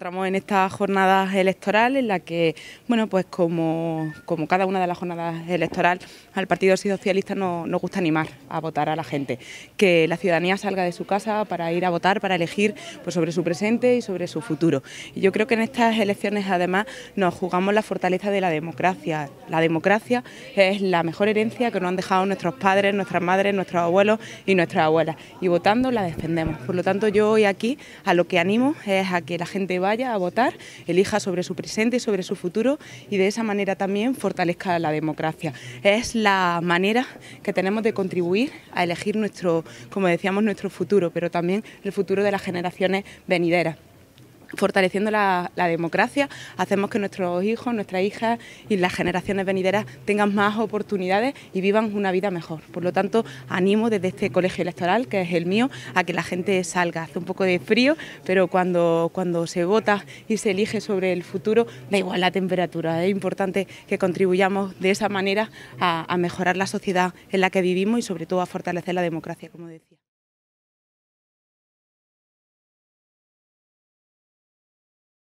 encontramos en estas jornadas electorales en la que, bueno, pues como, como cada una de las jornadas electorales, al Partido Socialista nos, gusta animar a votar a la gente, que la ciudadanía salga de su casa para ir a votar, para elegir pues, sobre su presente y sobre su futuro. Y yo creo que en estas elecciones además nos jugamos la fortaleza de la democracia. La democracia es la mejor herencia que nos han dejado nuestros padres, nuestras madres, nuestros abuelos y nuestras abuelas. Y votando la defendemos. Por lo tanto, yo hoy aquí a lo que animo es a que la gente vaya vaya a votar, elija sobre su presente y sobre su futuro y de esa manera también fortalezca la democracia. Es la manera que tenemos de contribuir a elegir nuestro, como decíamos, nuestro futuro, pero también el futuro de las generaciones venideras fortaleciendo la, democracia, hacemos que nuestros hijos, nuestras hijas y las generaciones venideras tengan más oportunidades y vivan una vida mejor. Por lo tanto, animo desde este colegio electoral, que es el mío, a que la gente salga. Hace un poco de frío, pero cuando, cuando se vota y se elige sobre el futuro, da igual la temperatura. Es importante que contribuyamos de esa manera a mejorar la sociedad en la que vivimos y sobre todo a fortalecer la democracia, como decía.